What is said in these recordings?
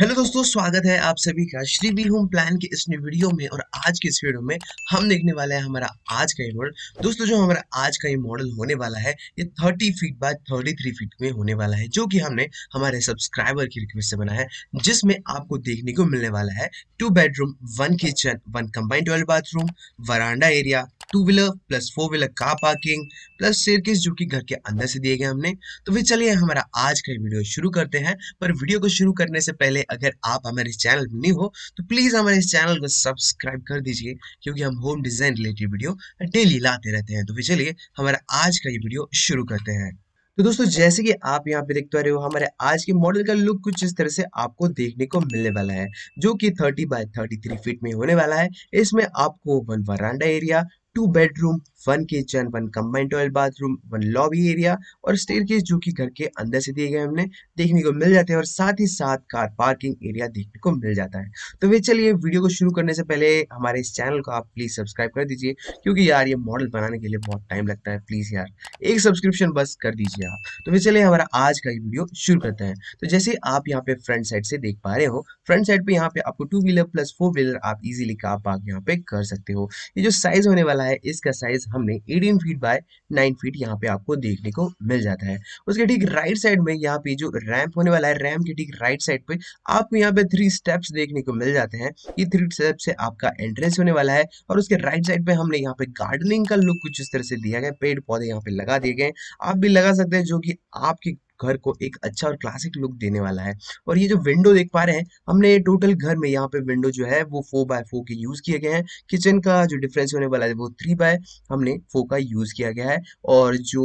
hello दोस्तों स्वागत है आप सभी का श्री बी होम प्लान के इस न्यू वीडियो में और आज के इस वीडियो में हम देखने वाले हैं हमारा आज का ये मॉडल दोस्तों जो हमारा आज का ये मॉडल होने वाला है ये 30 फीट बाय 33 फीट में होने वाला है जो कि हमने हमारे सब्सक्राइबर की रिक्वेस्ट से बना है जिसमें आपको देखने को मिलने वाला है two bedroom one kitchen one combined toilet bathroom veranda area two wheeler plus four wheeler car parking plus staircase जो कि घर के अंदर से दिए गए हमने तो फिर चलिए हमारा आज का वीडियो शुरू करते हैं पर वीडियो को शुरू करने से पहले अगर आप हमारे चैनल में नहीं हो तो प्लीज़ हमारे चैनल को सब्सक्राइब कर दीजिए क्योंकि हम home design related video daily लाते रहते हैं तो फिर चलिए हमारा आज का ये वीडियो शुरू करते हैं तो दोस्तों जैसे कि आप यहाँ पे देखते रहे हो हमारे आज के मॉडल का लुक कुछ इस तरह से आपको देखने को मिलने वाला है जो कि 30 बाय 33 फीट में होने वाला है इसमें आपको one veranda area two bedroom one kitchen one combined toilet bathroom one lobby area और स्टेयर जो कि घर के अंदर से दिए गए हमने देखने को मिल जाते हैं और साथ ही साथ कार पार्किंग एरिया देखने को मिल जाता है तो वे चलिए वीडियो को शुरू करने से पहले हमारे इस चैनल को आप प्लीज़ सब्सक्राइब कर दीजिए क्योंकि यार ये मॉडल बनाने के लिए बहुत टाइम लगता है प्लीज़ यार एक सब्सक्रिप्शन बस कर दीजिए आप तो वे चलिए हमारा आज का ये वीडियो शुरू करते हैं तो जैसे आप यहाँ पे फ्रंट साइड से देख पा रहे हो फ्रंट साइड पे यहाँ पे आपको two wheeler plus four wheeler आप इजिली कार पार्क यहाँ पे कर सकते हो ये जो साइज होने वाला है इसका साइज हमने 18 फीट बाय 9 फीट यहाँ पे आपको देखने को मिल जाता है उसके ठीक राइट साइड में यहाँ पे जो रैम्प होने वाला है रैम्प के ठीक राइट साइड पे आपको यहाँ पे थ्री स्टेप्स देखने को मिल जाते हैं ये थ्री स्टेप से आपका एंट्रेंस होने वाला है और उसके राइट साइड पे हमने यहाँ पे गार्डनिंग का लुक कुछ इस तरह से दिया गया पेड़ पौधे यहाँ पे लगा दिए गए आप भी लगा सकते हैं जो कि आपकी घर को एक अच्छा और क्लासिक लुक देने वाला है और ये जो विंडो देख पा रहे हैं हमने टोटल घर में यहाँ पे विंडो जो है वो फोर बाय फोर के यूज़ किए गए हैं किचन का जो डिफरेंस होने वाला है वो थ्री बाय हमने फोर का यूज़ किया गया है और जो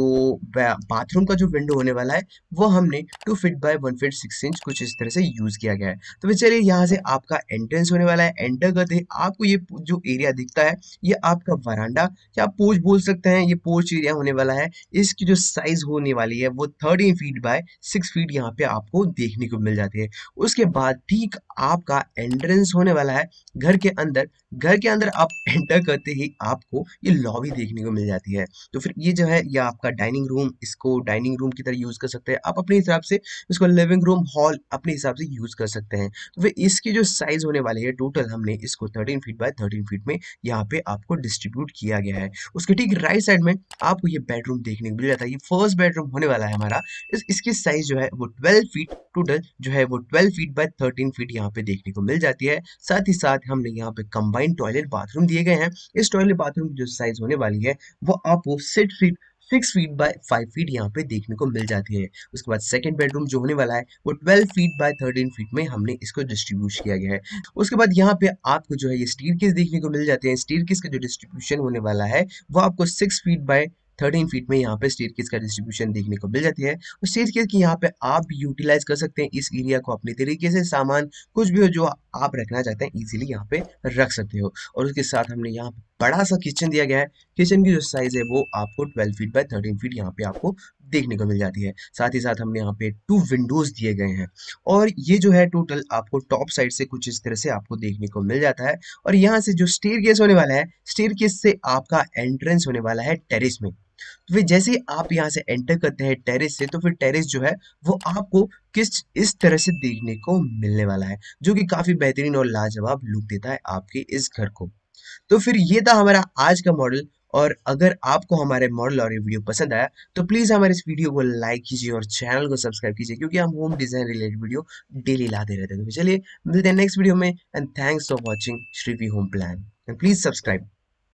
बाथरूम का जो विंडो होने वाला है वो हमने two feet by one feet six inch कुछ इस तरह से यूज़ किया गया है तो फिर चलिए यहाँ से आपका एंट्रेंस होने वाला है एंटर करते आपको ये जो एरिया दिखता है ये आपका वरांडा या आप बोल सकते हैं ये पोर्च एरिया होने वाला है इसकी जो साइज़ होने वाली है वो thirteen feet by six feet यहाँ पे आपको देखने को मिल जाती है उसके बाद ठीक आपका एंट्रेंस होने वाला है घर के अंदर घर के अंदर आप एंटर करते ही आपको ये लॉबी देखने को मिल जाती है तो फिर ये जो है ये आपका डाइनिंग रूम इसको डाइनिंग रूम की तरह यूज़ कर सकते हैं आप अपने हिसाब से इसको लिविंग रूम हॉल अपने हिसाब से यूज़ कर सकते हैं तो फिर इसकी जो साइज़ होने वाली है टोटल हमने इसको thirteen feet by thirteen feet में यहाँ पे आपको डिस्ट्रीब्यूट किया गया है उसके ठीक राइट साइड में आपको ये बेडरूम देखने को मिल जाता है ये फर्स्ट बेडरूम होने वाला है हमारा इसकी साइज जो है वो 12 फीट टोटल जो है वो 12 फीट बाय 13 फीट यहाँ पे देखने को मिल जाती है साथ ही साथ हमने यहाँ पे कंबाइंड टॉयलेट बाथरूम दिए गए हैं इस टॉयलेट बाथरूम की जो साइज होने वाली है वो आपको set feet six feet by five feet यहाँ पे देखने को मिल जाती है उसके बाद सेकंड बेडरूम जो होने वाला है वो twelve feet by thirteen feet में हमने इसको डिस्ट्रीब्यूट किया गया है उसके बाद यहाँ पे आपको जो है ये स्टील किस देखने को मिल जाते हैं स्टील किस का जो डिस्ट्रीब्यूशन होने वाला है वो आपको six feet by thirteen feet में यहाँ पे स्टेयर का डिस्ट्रीब्यूशन देखने को मिल जाती है और स्टेट केस की यहाँ पे आप यूटिलाइज कर सकते हैं इस एरिया को अपने तरीके से सामान कुछ भी हो जो आप रखना चाहते हैं इजीली यहाँ पे रख सकते हो और उसके साथ हमने यहाँ पे बड़ा सा किचन दिया गया है किचन की जो साइज़ है वो आपको twelve feet by thirteen feet यहाँ पे आपको देखने को मिल जाती है साथ ही साथ हमने यहाँ पे टू विंडोज दिए गए हैं और ये जो है टोटल आपको टॉप साइड से कुछ इस तरह से आपको देखने को मिल जाता है और यहाँ से जो स्टेयर होने वाला है स्टेयर से आपका एंट्रेंस होने वाला है टेरिस में तो फिर जैसे ही आप यहाँ से एंटर करते हैं टेरेस से तो फिर टेरेस जो है वो आपको किस इस तरह से देखने को मिलने वाला है जो कि काफ़ी बेहतरीन और लाजवाब लुक देता है आपके इस घर को तो फिर ये था हमारा आज का मॉडल और अगर आपको हमारे मॉडल और ये वीडियो पसंद आया तो प्लीज़ हमारे इस वीडियो को लाइक कीजिए और चैनल को सब्सक्राइब कीजिए क्योंकि हम home design related video daily लाते रहते हैं तो चलिए मिलते हैं नेक्स्ट वीडियो में and thanks for watching Shrivi home plan and please subscribe